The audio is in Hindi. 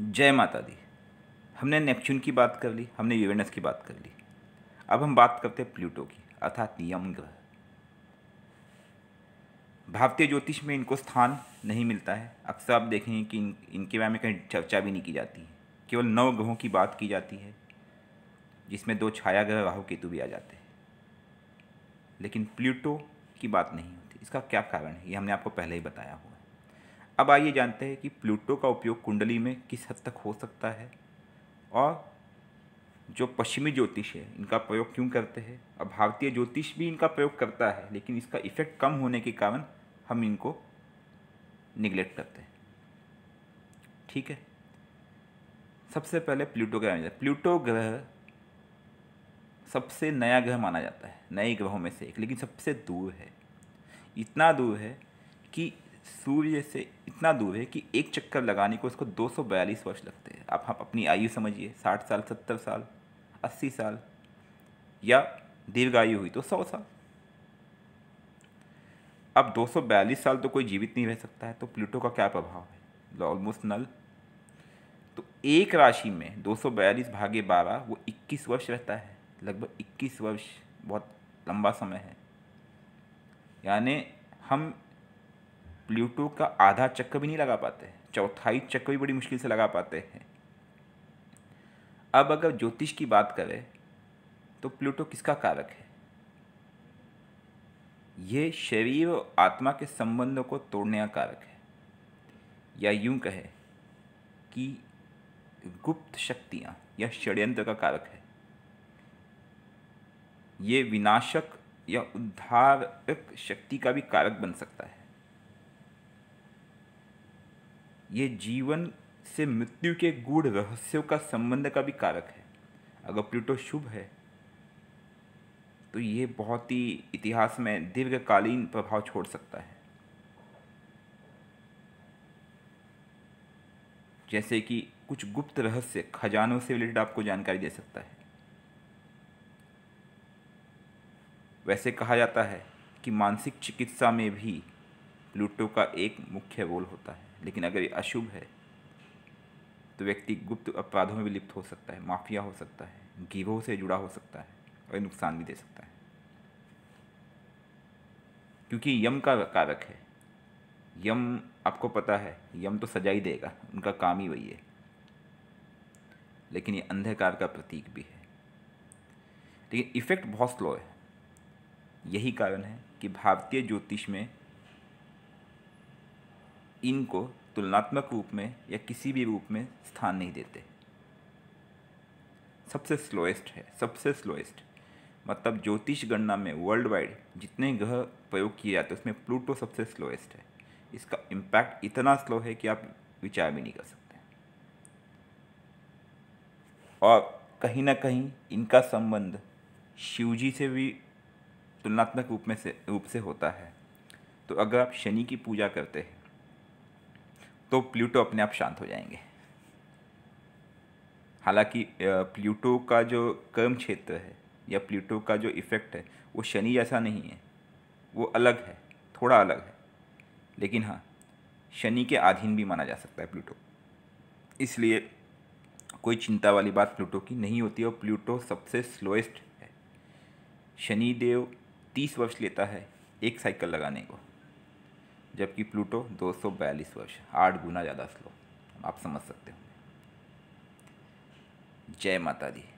जय माता दी हमने नेपच्यून की बात कर ली हमने यूरेनस की बात कर ली अब हम बात करते हैं प्लूटो की अर्थात यम ग्रह भारतीय ज्योतिष में इनको स्थान नहीं मिलता है अक्सर आप देखेंगे कि इन इनके बारे में कहीं चर्चा भी नहीं की जाती है केवल नौ ग्रहों की बात की जाती है जिसमें दो छाया ग्रह राहु केतु भी आ जाते हैं लेकिन प्लूटो की बात नहीं होती इसका क्या कारण है ये हमने आपको पहले ही बताया हुआ अब आइए जानते हैं कि प्लूटो का उपयोग कुंडली में किस हद तक हो सकता है और जो पश्चिमी ज्योतिष है इनका प्रयोग क्यों करते हैं अब भारतीय ज्योतिष भी इनका प्रयोग करता है लेकिन इसका इफेक्ट कम होने के कारण हम इनको निग्लेक्ट करते हैं ठीक है सबसे पहले प्लूटो ग्रह जाता है प्लूटो ग्रह सबसे नया ग्रह माना जाता है नए ग्रहों में से एक लेकिन सबसे दूर है इतना दूर है कि सूर्य से इतना दूर है कि एक चक्कर लगाने को उसको 242 वर्ष लगते हैं आप हम अपनी आयु समझिए 60 साल 70 साल 80 साल या दीर्घायु हुई तो 100 साल अब 242 साल तो कोई जीवित नहीं रह सकता है तो प्लूटो का क्या प्रभाव है ऑलमोस्ट नल तो एक राशि में 242 भागे 12 वो 21 वर्ष रहता है लगभग 21 वर्ष बहुत लंबा समय है यानी हम प्लूटो का आधा चक्कर भी नहीं लगा पाते चौथाई चक्कर भी बड़ी मुश्किल से लगा पाते हैं अब अगर ज्योतिष की बात करें तो प्लूटो किसका कारक है यह शरीर और आत्मा के संबंधों को तोड़ने का कारक है या यूं कहे कि गुप्त शक्तियां या षड्यंत्र का कारक है ये विनाशक या उद्धारक शक्ति का भी कारक बन सकता है ये जीवन से मृत्यु के गूढ़ रहस्यों का संबंध का भी कारक है अगर प्लूटो शुभ है तो ये बहुत ही इतिहास में दीर्घकालीन प्रभाव छोड़ सकता है जैसे कि कुछ गुप्त रहस्य खजानों से रिलेटेड आपको जानकारी दे सकता है वैसे कहा जाता है कि मानसिक चिकित्सा में भी लूटों का एक मुख्य रोल होता है लेकिन अगर ये अशुभ है तो व्यक्ति गुप्त अपराधों में भी लिप्त हो सकता है माफिया हो सकता है गिरोह से जुड़ा हो सकता है और नुकसान भी दे सकता है क्योंकि यम का कारक है यम आपको पता है यम तो सजा ही देगा उनका काम ही वही है लेकिन ये अंधकार का प्रतीक भी है लेकिन इफ़ेक्ट बहुत स्लो है यही कारण है कि भारतीय ज्योतिष में इनको तुलनात्मक रूप में या किसी भी रूप में स्थान नहीं देते सबसे स्लोएस्ट है सबसे स्लोएस्ट मतलब ज्योतिष गणना में वर्ल्ड वाइड जितने ग्रह प्रयोग किए जाते हैं उसमें प्लूटो सबसे स्लोएस्ट है इसका इम्पैक्ट इतना स्लो है कि आप विचार भी नहीं कर सकते और कहीं ना कहीं इनका संबंध शिवजी से भी तुलनात्मक रूप में से रूप से होता है तो अगर आप शनि की पूजा करते हैं तो प्लूटो अपने आप शांत हो जाएंगे हालांकि प्लूटो का जो कर्म क्षेत्र है या प्लूटो का जो इफ़ेक्ट है वो शनि जैसा नहीं है वो अलग है थोड़ा अलग है लेकिन हाँ शनि के अधीन भी माना जा सकता है प्लूटो इसलिए कोई चिंता वाली बात प्लूटो की नहीं होती और प्लूटो सबसे स्लोएस्ट है शनि देव तीस वर्ष लेता है एक साइकिल लगाने को जबकि प्लूटो दो वर्ष आठ गुना ज़्यादा स्लो आप समझ सकते हो जय माता दी